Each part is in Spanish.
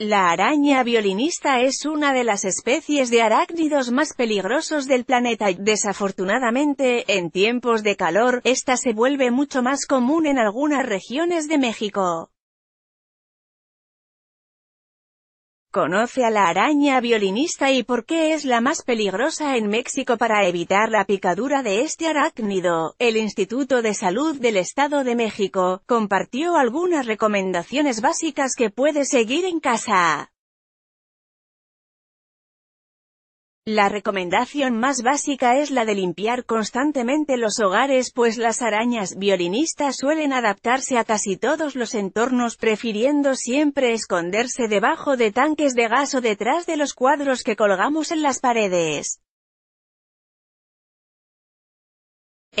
La araña violinista es una de las especies de arácnidos más peligrosos del planeta y, desafortunadamente, en tiempos de calor, esta se vuelve mucho más común en algunas regiones de México. Conoce a la araña violinista y por qué es la más peligrosa en México para evitar la picadura de este arácnido. El Instituto de Salud del Estado de México compartió algunas recomendaciones básicas que puede seguir en casa. La recomendación más básica es la de limpiar constantemente los hogares pues las arañas violinistas suelen adaptarse a casi todos los entornos prefiriendo siempre esconderse debajo de tanques de gas o detrás de los cuadros que colgamos en las paredes.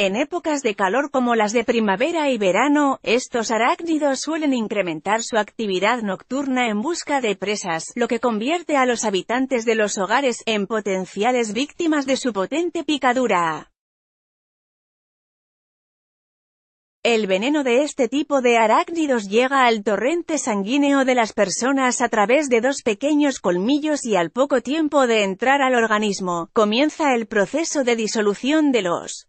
En épocas de calor como las de primavera y verano, estos arácnidos suelen incrementar su actividad nocturna en busca de presas, lo que convierte a los habitantes de los hogares en potenciales víctimas de su potente picadura. El veneno de este tipo de arácnidos llega al torrente sanguíneo de las personas a través de dos pequeños colmillos y al poco tiempo de entrar al organismo, comienza el proceso de disolución de los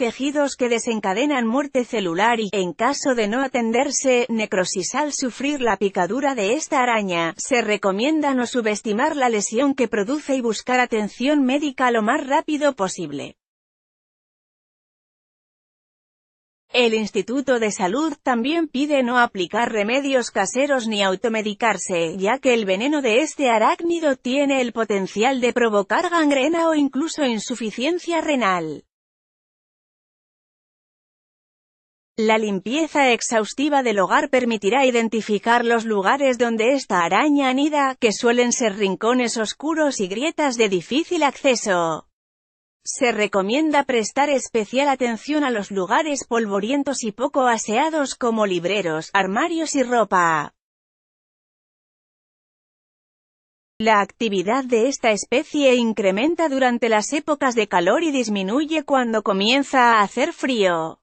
tejidos que desencadenan muerte celular y, en caso de no atenderse, necrosis al sufrir la picadura de esta araña, se recomienda no subestimar la lesión que produce y buscar atención médica lo más rápido posible. El Instituto de Salud también pide no aplicar remedios caseros ni automedicarse, ya que el veneno de este arácnido tiene el potencial de provocar gangrena o incluso insuficiencia renal. La limpieza exhaustiva del hogar permitirá identificar los lugares donde esta araña anida, que suelen ser rincones oscuros y grietas de difícil acceso. Se recomienda prestar especial atención a los lugares polvorientos y poco aseados como libreros, armarios y ropa. La actividad de esta especie incrementa durante las épocas de calor y disminuye cuando comienza a hacer frío.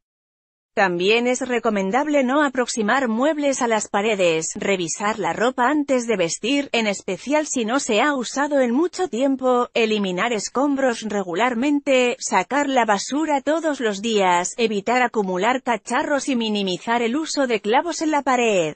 También es recomendable no aproximar muebles a las paredes, revisar la ropa antes de vestir, en especial si no se ha usado en mucho tiempo, eliminar escombros regularmente, sacar la basura todos los días, evitar acumular cacharros y minimizar el uso de clavos en la pared.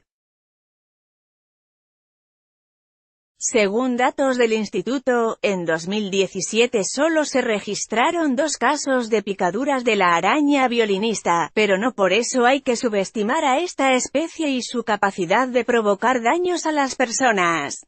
Según datos del instituto, en 2017 solo se registraron dos casos de picaduras de la araña violinista, pero no por eso hay que subestimar a esta especie y su capacidad de provocar daños a las personas.